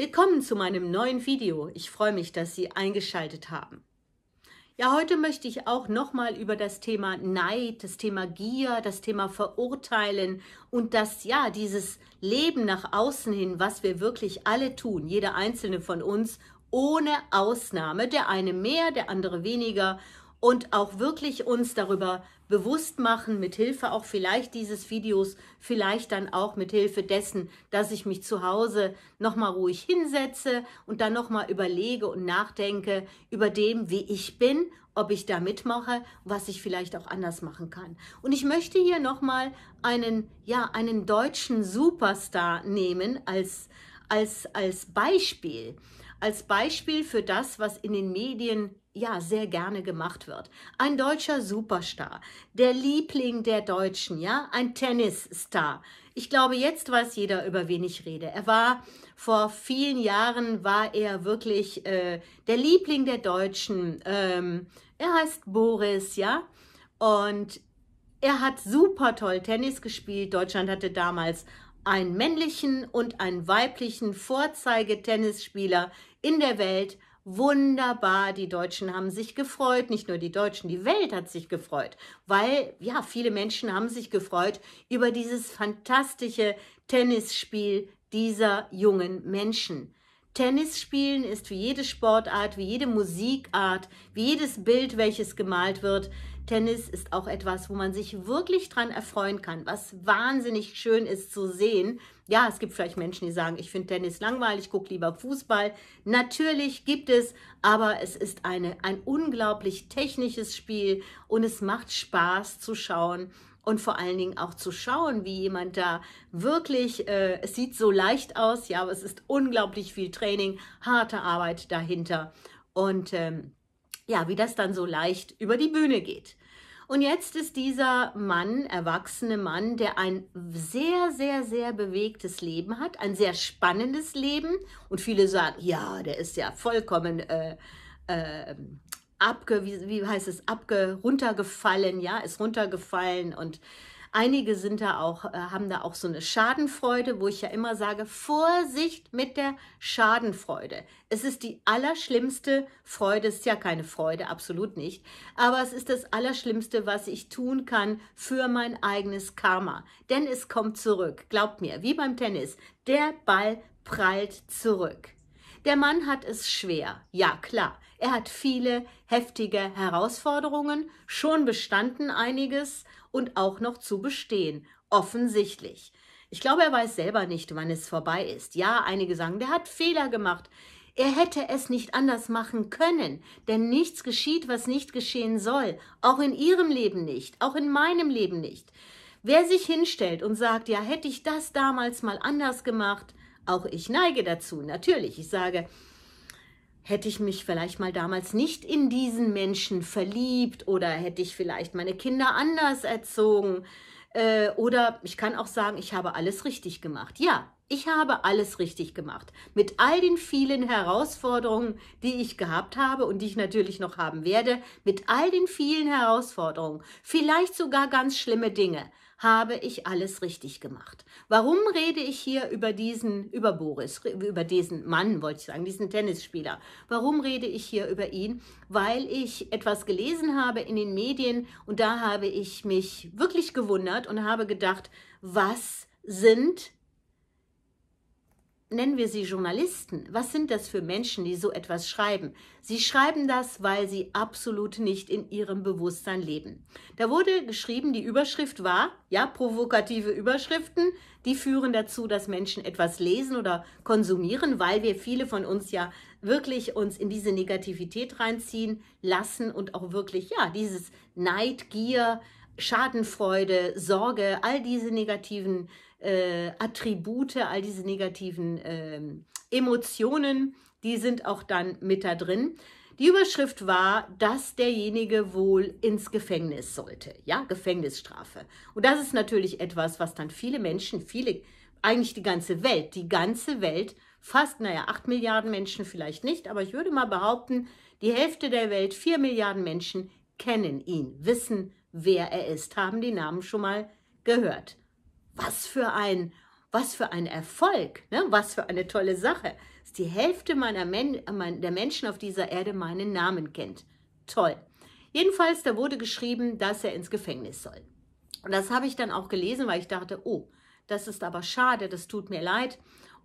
Willkommen zu meinem neuen Video. Ich freue mich, dass Sie eingeschaltet haben. Ja, heute möchte ich auch nochmal über das Thema Neid, das Thema Gier, das Thema Verurteilen und das, ja, dieses Leben nach außen hin, was wir wirklich alle tun, jeder einzelne von uns, ohne Ausnahme, der eine mehr, der andere weniger und auch wirklich uns darüber bewusst machen, mit Hilfe auch vielleicht dieses Videos, vielleicht dann auch mit Hilfe dessen, dass ich mich zu Hause nochmal ruhig hinsetze und dann nochmal überlege und nachdenke über dem, wie ich bin, ob ich da mitmache, was ich vielleicht auch anders machen kann. Und ich möchte hier nochmal einen, ja, einen deutschen Superstar nehmen als, als, als Beispiel, als Beispiel für das, was in den Medien ja sehr gerne gemacht wird. Ein deutscher Superstar, der Liebling der Deutschen, ja, ein Tennisstar. Ich glaube, jetzt weiß jeder, über wen ich rede. Er war vor vielen Jahren war er wirklich äh, der Liebling der Deutschen. Ähm, er heißt Boris, ja, und er hat super toll Tennis gespielt. Deutschland hatte damals einen männlichen und einen weiblichen Vorzeigetennisspieler in der Welt Wunderbar, die Deutschen haben sich gefreut, nicht nur die Deutschen, die Welt hat sich gefreut, weil ja, viele Menschen haben sich gefreut über dieses fantastische Tennisspiel dieser jungen Menschen. Tennisspielen ist wie jede Sportart, wie jede Musikart, wie jedes Bild, welches gemalt wird, Tennis ist auch etwas, wo man sich wirklich dran erfreuen kann, was wahnsinnig schön ist zu sehen. Ja, es gibt vielleicht Menschen, die sagen, ich finde Tennis langweilig, guck lieber Fußball. Natürlich gibt es, aber es ist eine, ein unglaublich technisches Spiel und es macht Spaß zu schauen und vor allen Dingen auch zu schauen, wie jemand da wirklich, äh, es sieht so leicht aus, ja, aber es ist unglaublich viel Training, harte Arbeit dahinter und ähm, ja, wie das dann so leicht über die Bühne geht. Und jetzt ist dieser Mann, erwachsene Mann, der ein sehr, sehr, sehr bewegtes Leben hat, ein sehr spannendes Leben. Und viele sagen, ja, der ist ja vollkommen äh, äh, abge, wie, wie heißt es, abge, runtergefallen, ja, ist runtergefallen und Einige sind da auch, äh, haben da auch so eine Schadenfreude, wo ich ja immer sage, Vorsicht mit der Schadenfreude. Es ist die allerschlimmste Freude, ist ja keine Freude, absolut nicht, aber es ist das Allerschlimmste, was ich tun kann für mein eigenes Karma. Denn es kommt zurück, glaubt mir, wie beim Tennis, der Ball prallt zurück. Der Mann hat es schwer, ja klar. Er hat viele heftige Herausforderungen, schon bestanden einiges, und auch noch zu bestehen. Offensichtlich. Ich glaube, er weiß selber nicht, wann es vorbei ist. Ja, einige sagen, der hat Fehler gemacht. Er hätte es nicht anders machen können, denn nichts geschieht, was nicht geschehen soll. Auch in ihrem Leben nicht, auch in meinem Leben nicht. Wer sich hinstellt und sagt, ja, hätte ich das damals mal anders gemacht, auch ich neige dazu, natürlich. Ich sage, hätte ich mich vielleicht mal damals nicht in diesen Menschen verliebt oder hätte ich vielleicht meine Kinder anders erzogen. Äh, oder ich kann auch sagen, ich habe alles richtig gemacht. Ja, ich habe alles richtig gemacht. Mit all den vielen Herausforderungen, die ich gehabt habe und die ich natürlich noch haben werde, mit all den vielen Herausforderungen, vielleicht sogar ganz schlimme Dinge habe ich alles richtig gemacht. Warum rede ich hier über diesen, über Boris, über diesen Mann, wollte ich sagen, diesen Tennisspieler? Warum rede ich hier über ihn? Weil ich etwas gelesen habe in den Medien und da habe ich mich wirklich gewundert und habe gedacht, was sind nennen wir sie Journalisten, was sind das für Menschen, die so etwas schreiben? Sie schreiben das, weil sie absolut nicht in ihrem Bewusstsein leben. Da wurde geschrieben, die Überschrift war, ja, provokative Überschriften, die führen dazu, dass Menschen etwas lesen oder konsumieren, weil wir viele von uns ja wirklich uns in diese Negativität reinziehen lassen und auch wirklich, ja, dieses Neid, Gier, Schadenfreude, Sorge, all diese negativen äh, äh, Attribute, all diese negativen äh, Emotionen, die sind auch dann mit da drin. Die Überschrift war, dass derjenige wohl ins Gefängnis sollte, ja, Gefängnisstrafe. Und das ist natürlich etwas, was dann viele Menschen, viele, eigentlich die ganze Welt, die ganze Welt, fast, naja, 8 Milliarden Menschen vielleicht nicht, aber ich würde mal behaupten, die Hälfte der Welt, 4 Milliarden Menschen, kennen ihn, wissen, wer er ist, haben die Namen schon mal gehört. Was für ein, was für ein Erfolg, ne? was für eine tolle Sache, dass die Hälfte meiner Men der Menschen auf dieser Erde meinen Namen kennt. Toll. Jedenfalls, da wurde geschrieben, dass er ins Gefängnis soll. Und das habe ich dann auch gelesen, weil ich dachte, oh, das ist aber schade, das tut mir leid.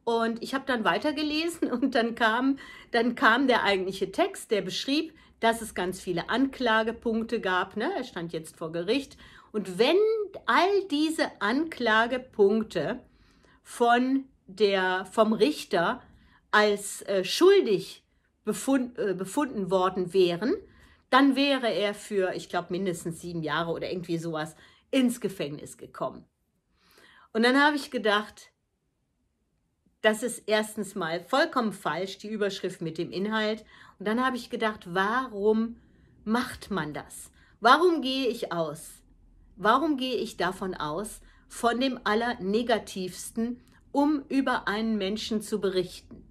Und ich habe dann weitergelesen und dann kam, dann kam der eigentliche Text, der beschrieb, dass es ganz viele Anklagepunkte gab. Ne? Er stand jetzt vor Gericht und wenn all diese Anklagepunkte von der, vom Richter als äh, schuldig befund, äh, befunden worden wären, dann wäre er für, ich glaube, mindestens sieben Jahre oder irgendwie sowas ins Gefängnis gekommen. Und dann habe ich gedacht, das ist erstens mal vollkommen falsch, die Überschrift mit dem Inhalt. Und dann habe ich gedacht, warum macht man das? Warum gehe ich aus? Warum gehe ich davon aus, von dem Allernegativsten, um über einen Menschen zu berichten?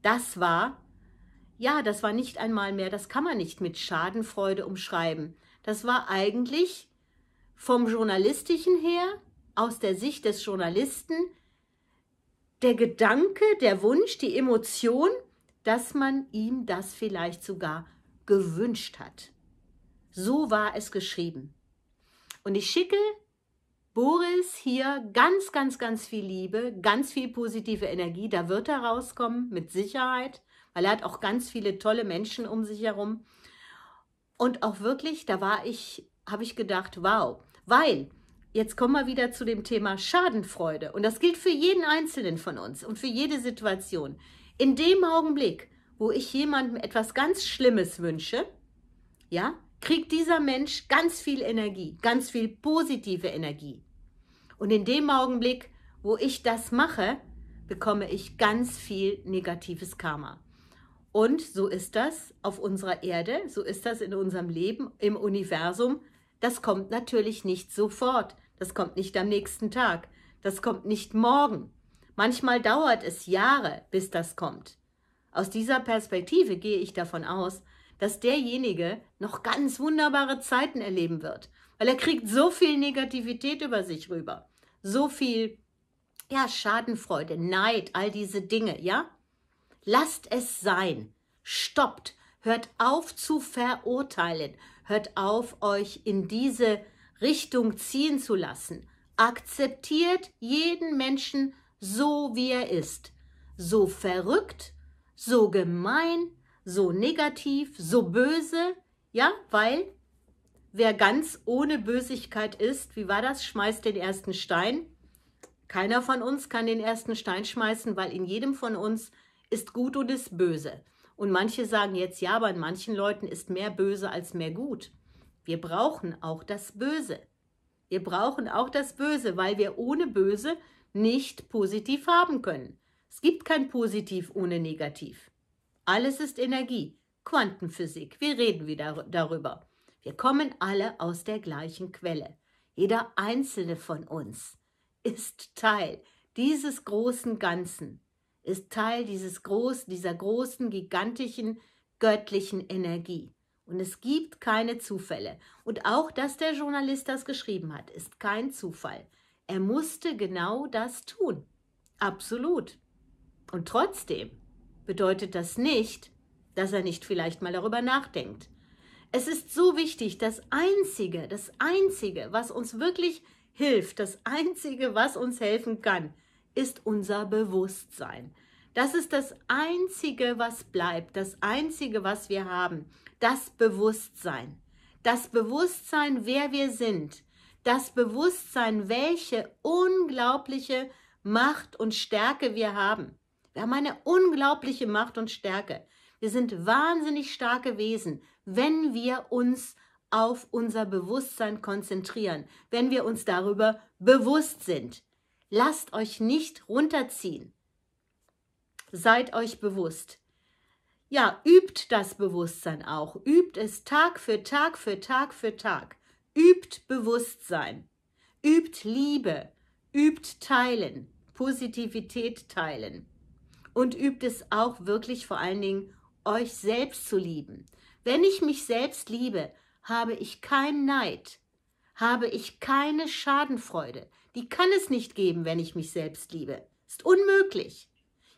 Das war, ja, das war nicht einmal mehr, das kann man nicht mit Schadenfreude umschreiben. Das war eigentlich vom Journalistischen her, aus der Sicht des Journalisten, der Gedanke, der Wunsch, die Emotion, dass man ihm das vielleicht sogar gewünscht hat. So war es geschrieben. Und ich schicke Boris hier ganz, ganz, ganz viel Liebe, ganz viel positive Energie. Da wird er rauskommen, mit Sicherheit, weil er hat auch ganz viele tolle Menschen um sich herum. Und auch wirklich, da war ich, habe ich gedacht, wow, weil jetzt kommen wir wieder zu dem Thema Schadenfreude. Und das gilt für jeden Einzelnen von uns und für jede Situation. In dem Augenblick, wo ich jemandem etwas ganz Schlimmes wünsche, ja, kriegt dieser Mensch ganz viel Energie, ganz viel positive Energie. Und in dem Augenblick, wo ich das mache, bekomme ich ganz viel negatives Karma. Und so ist das auf unserer Erde, so ist das in unserem Leben, im Universum. Das kommt natürlich nicht sofort. Das kommt nicht am nächsten Tag. Das kommt nicht morgen. Manchmal dauert es Jahre, bis das kommt. Aus dieser Perspektive gehe ich davon aus, dass derjenige noch ganz wunderbare Zeiten erleben wird, weil er kriegt so viel Negativität über sich rüber, so viel ja, Schadenfreude, Neid, all diese Dinge, ja? Lasst es sein. Stoppt. Hört auf zu verurteilen. Hört auf, euch in diese Richtung ziehen zu lassen. Akzeptiert jeden Menschen so, wie er ist. So verrückt, so gemein, so negativ, so böse, ja, weil wer ganz ohne Bösigkeit ist, wie war das, schmeißt den ersten Stein. Keiner von uns kann den ersten Stein schmeißen, weil in jedem von uns ist gut und ist böse. Und manche sagen jetzt, ja, aber in manchen Leuten ist mehr böse als mehr gut. Wir brauchen auch das Böse. Wir brauchen auch das Böse, weil wir ohne Böse nicht positiv haben können. Es gibt kein Positiv ohne Negativ. Alles ist Energie. Quantenphysik. Wir reden wieder darüber. Wir kommen alle aus der gleichen Quelle. Jeder einzelne von uns ist Teil dieses großen Ganzen, ist Teil dieses groß, dieser großen, gigantischen, göttlichen Energie. Und es gibt keine Zufälle. Und auch, dass der Journalist das geschrieben hat, ist kein Zufall. Er musste genau das tun. Absolut. Und trotzdem bedeutet das nicht, dass er nicht vielleicht mal darüber nachdenkt. Es ist so wichtig, das Einzige, das Einzige, was uns wirklich hilft, das Einzige, was uns helfen kann, ist unser Bewusstsein. Das ist das Einzige, was bleibt, das Einzige, was wir haben, das Bewusstsein. Das Bewusstsein, wer wir sind. Das Bewusstsein, welche unglaubliche Macht und Stärke wir haben. Wir haben eine unglaubliche Macht und Stärke. Wir sind wahnsinnig starke Wesen, wenn wir uns auf unser Bewusstsein konzentrieren, wenn wir uns darüber bewusst sind. Lasst euch nicht runterziehen. Seid euch bewusst. Ja, übt das Bewusstsein auch. Übt es Tag für Tag für Tag für Tag. Übt Bewusstsein. Übt Liebe. Übt Teilen. Positivität teilen und übt es auch wirklich vor allen Dingen, euch selbst zu lieben. Wenn ich mich selbst liebe, habe ich keinen Neid, habe ich keine Schadenfreude. Die kann es nicht geben, wenn ich mich selbst liebe. Ist unmöglich.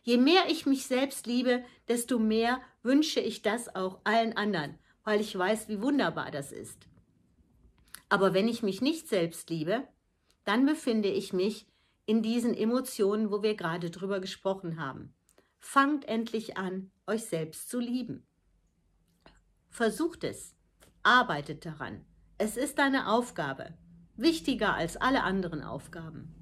Je mehr ich mich selbst liebe, desto mehr wünsche ich das auch allen anderen, weil ich weiß, wie wunderbar das ist. Aber wenn ich mich nicht selbst liebe, dann befinde ich mich in diesen Emotionen, wo wir gerade drüber gesprochen haben. Fangt endlich an, euch selbst zu lieben. Versucht es, arbeitet daran. Es ist eine Aufgabe, wichtiger als alle anderen Aufgaben.